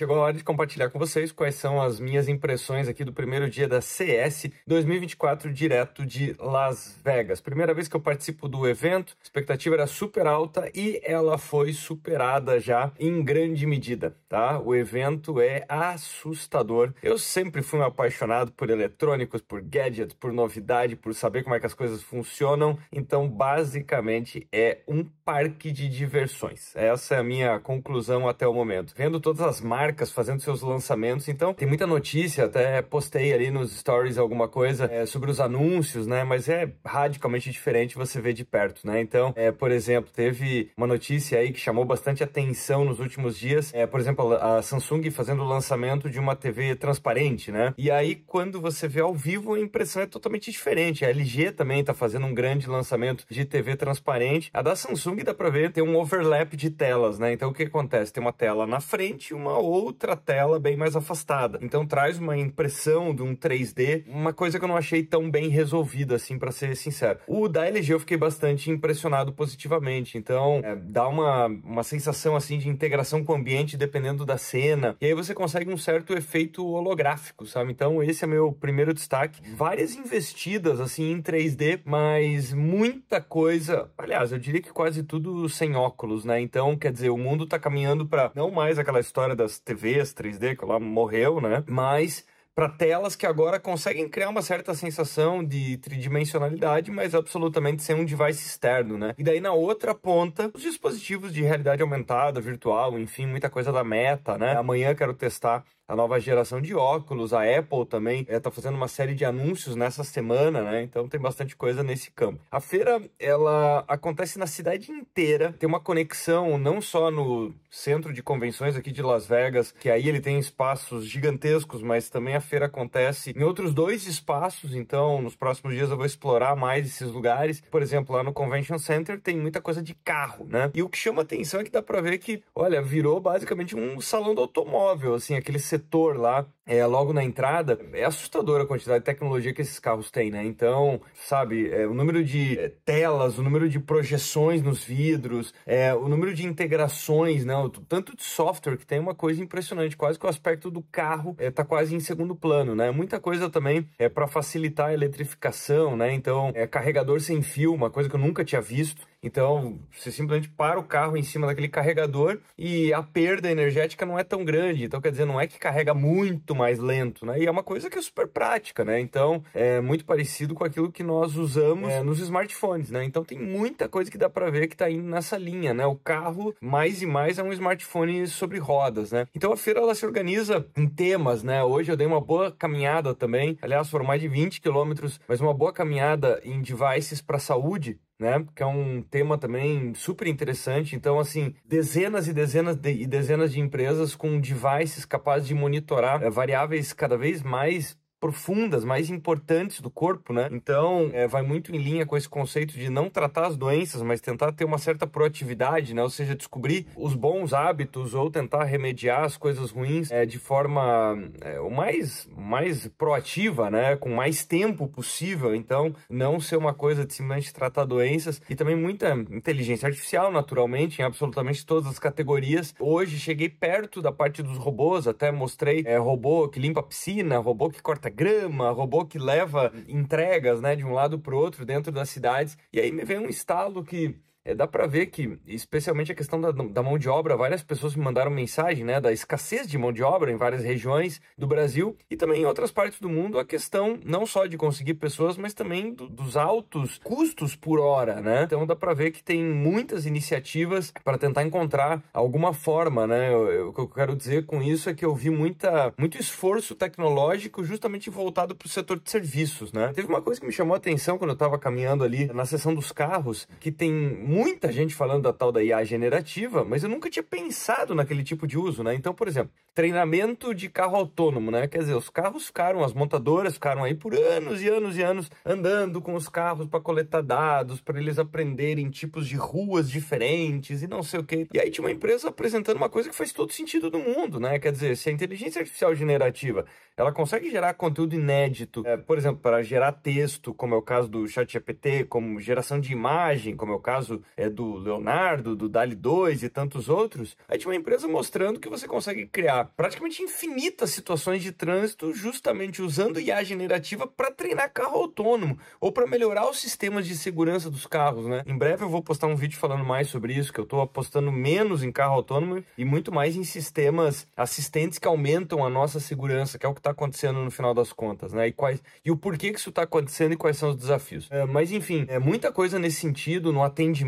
Chegou a hora de compartilhar com vocês quais são as minhas impressões aqui do primeiro dia da CS 2024 direto de Las Vegas. Primeira vez que eu participo do evento, a expectativa era super alta e ela foi superada já em grande medida, tá? O evento é assustador. Eu sempre fui um apaixonado por eletrônicos, por gadgets, por novidade, por saber como é que as coisas funcionam. Então, basicamente, é um parque de diversões. Essa é a minha conclusão até o momento. Vendo todas as marcas marcas fazendo seus lançamentos. Então, tem muita notícia, até postei ali nos stories alguma coisa é, sobre os anúncios, né? Mas é radicalmente diferente você ver de perto, né? Então, é, por exemplo, teve uma notícia aí que chamou bastante atenção nos últimos dias. É, por exemplo, a Samsung fazendo o lançamento de uma TV transparente, né? E aí, quando você vê ao vivo, a impressão é totalmente diferente. A LG também está fazendo um grande lançamento de TV transparente. A da Samsung dá para ver tem um overlap de telas, né? Então, o que acontece? Tem uma tela na frente e uma outra outra tela bem mais afastada. Então traz uma impressão de um 3D, uma coisa que eu não achei tão bem resolvida assim, para ser sincero. O da LG eu fiquei bastante impressionado positivamente, então é, dá uma, uma sensação assim de integração com o ambiente dependendo da cena. E aí você consegue um certo efeito holográfico, sabe? Então esse é meu primeiro destaque. Várias investidas assim em 3D, mas muita coisa, aliás, eu diria que quase tudo sem óculos, né? Então, quer dizer, o mundo tá caminhando para não mais aquela história das TVs 3D, que lá morreu, né? Mas para telas que agora conseguem criar uma certa sensação de tridimensionalidade, mas absolutamente sem um device externo, né? E daí na outra ponta, os dispositivos de realidade aumentada, virtual, enfim, muita coisa da Meta, né? Amanhã quero testar a nova geração de óculos, a Apple também está eh, é, fazendo uma série de anúncios nessa semana, né? Então tem bastante coisa nesse campo. A feira ela acontece na cidade inteira, tem uma conexão não só no centro de convenções aqui de Las Vegas, que aí ele tem espaços gigantescos, mas também a feira acontece em outros dois espaços, então nos próximos dias eu vou explorar mais esses lugares. Por exemplo, lá no Convention Center tem muita coisa de carro, né? E o que chama atenção é que dá para ver que, olha, virou basicamente um salão do automóvel, assim, aquele setor lá é, logo na entrada, é assustadora a quantidade de tecnologia que esses carros têm, né? Então, sabe, é, o número de é, telas, o número de projeções nos vidros, é, o número de integrações, né? O tanto de software que tem uma coisa impressionante, quase que o aspecto do carro é, tá quase em segundo plano, né? Muita coisa também é para facilitar a eletrificação, né? Então, é carregador sem fio, uma coisa que eu nunca tinha visto. Então, você simplesmente para o carro em cima daquele carregador e a perda energética não é tão grande. Então, quer dizer, não é que carrega muito mais lento, né? E é uma coisa que é super prática, né? Então, é muito parecido com aquilo que nós usamos é, nos smartphones, né? Então, tem muita coisa que dá para ver que está indo nessa linha, né? O carro, mais e mais, é um smartphone sobre rodas, né? Então, a feira, ela se organiza em temas, né? Hoje eu dei uma boa caminhada também. Aliás, foram mais de 20 quilômetros, mas uma boa caminhada em devices para saúde, né? Que é um tema também super interessante. Então, assim, dezenas e dezenas de, e dezenas de empresas com devices capazes de monitorar eh, variáveis cada vez mais profundas, mais importantes do corpo, né? Então, é, vai muito em linha com esse conceito de não tratar as doenças, mas tentar ter uma certa proatividade, né? Ou seja, descobrir os bons hábitos ou tentar remediar as coisas ruins é, de forma é, o mais, mais proativa, né? Com mais tempo possível. Então, não ser uma coisa de simplesmente tratar doenças e também muita inteligência artificial, naturalmente, em absolutamente todas as categorias. Hoje cheguei perto da parte dos robôs, até mostrei é, robô que limpa piscina, robô que corta grama, robô que leva entregas, né, de um lado para outro dentro das cidades. E aí me vem um estalo que é, dá para ver que, especialmente a questão da, da, mão de obra, várias pessoas me mandaram mensagem né, da escassez de mão de obra em várias regiões do Brasil e também em outras partes do mundo, a questão não só de conseguir pessoas, mas também do, dos altos custos por hora. Né? Então dá para ver que tem muitas iniciativas para tentar encontrar alguma forma. Né? Eu, eu, o que eu quero dizer com isso é que eu vi muita, muito esforço tecnológico justamente voltado para o setor de serviços. Né? Teve uma coisa que me chamou a atenção quando eu estava caminhando ali na seção dos carros, que tem muita gente falando da tal da IA generativa, mas eu nunca tinha pensado naquele tipo de uso, né? Então, por exemplo, treinamento de carro autônomo, né? Quer dizer, os carros ficaram, as montadoras ficaram aí por anos e anos e anos andando com os carros para coletar dados, para eles aprenderem tipos de ruas diferentes e não sei o quê. E aí tinha uma empresa apresentando uma coisa que faz todo sentido do mundo, né? Quer dizer, se a inteligência artificial generativa, ela consegue gerar conteúdo inédito, é, por exemplo, para gerar texto, como é o caso do ChatGPT, como geração de imagem, como é o caso é do Leonardo, do Dali 2 e tantos outros, é de uma empresa mostrando que você consegue criar praticamente infinitas situações de trânsito justamente usando IA generativa para treinar carro autônomo ou para melhorar os sistemas de segurança dos carros, né? Em breve eu vou postar um vídeo falando mais sobre isso, que eu estou apostando menos em carro autônomo e muito mais em sistemas assistentes que aumentam a nossa segurança, que é o que está acontecendo no final das contas, né? E, quais, e o porquê que isso está acontecendo e quais são os desafios. É, mas enfim, é muita coisa nesse sentido, no atendimento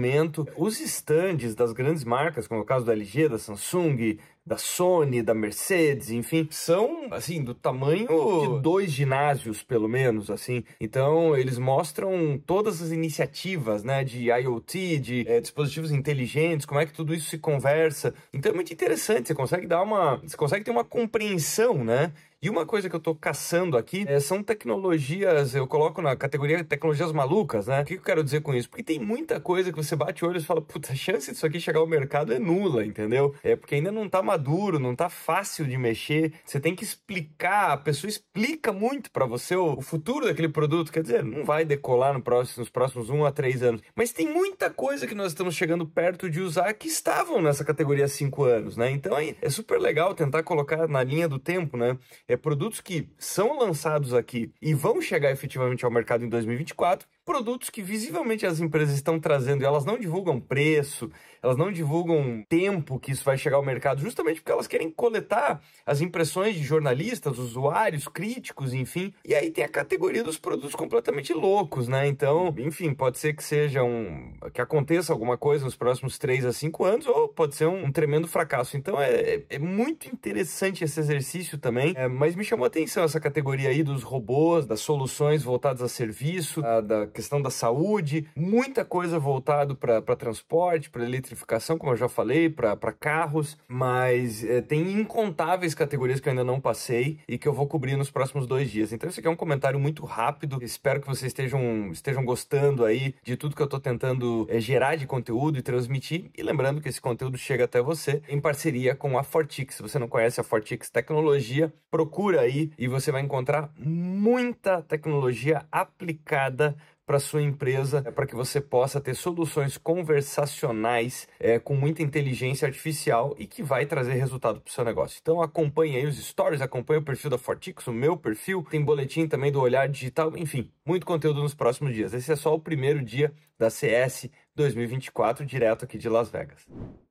os estandes das grandes marcas, como é o caso da LG, da Samsung, da Sony, da Mercedes, enfim, são assim do tamanho de dois ginásios pelo menos, assim. Então eles mostram todas as iniciativas, né, de IoT, de é, dispositivos inteligentes, como é que tudo isso se conversa. Então é muito interessante. Você consegue dar uma, você consegue ter uma compreensão, né, e uma coisa que eu estou caçando aqui é, são tecnologias, eu coloco na categoria tecnologias malucas, né? O que eu quero dizer com isso? Porque tem muita coisa que você bate o olho e fala, puta, a chance disso aqui chegar ao mercado é nula, entendeu? É porque ainda não está maduro, não está fácil de mexer, você tem que explicar, a pessoa explica muito para você o, o, futuro daquele produto, quer dizer, não vai decolar no próximo, nos próximos um a três anos. Mas tem muita coisa que nós estamos chegando perto de usar que estavam nessa categoria há cinco anos, né? Então é, é super legal tentar colocar na linha do tempo, né? é produtos que são lançados aqui e vão chegar efetivamente ao mercado em 2024 produtos que visivelmente as empresas estão trazendo e elas não divulgam preço, elas não divulgam tempo que isso vai chegar ao mercado, justamente porque elas querem coletar as impressões de jornalistas, usuários, críticos, enfim. E aí tem a categoria dos produtos completamente loucos, né? Então, enfim, pode ser que seja um. que aconteça alguma coisa nos próximos 3 a 5 anos, ou pode ser um, um tremendo fracasso. Então é, é, é, muito interessante esse exercício também, é, mas me chamou a atenção essa categoria aí dos robôs, das soluções voltadas a serviço, a, da questão da saúde, muita coisa voltado para transporte, para eletrificação, como eu já falei, para carros, mas é, tem incontáveis categorias que eu ainda não passei e que eu vou cobrir nos próximos dois dias. Então, esse aqui é um comentário muito rápido. Espero que vocês estejam, estejam gostando aí de tudo que eu estou tentando é, gerar de conteúdo e transmitir. E lembrando que esse conteúdo chega até você em parceria com a Fortix. Se você não conhece a Fortix Tecnologia, procura aí e você vai encontrar muita tecnologia aplicada para sua empresa, é, né, para que você possa ter soluções conversacionais é, com muita inteligência artificial e que vai trazer resultado para o seu negócio. Então acompanhe aí os stories, acompanhe o perfil da Fortix, o meu perfil, tem boletim também do Olhar Digital, enfim, muito conteúdo nos próximos dias. Esse é só o primeiro dia da CS 2024, direto aqui de Las Vegas.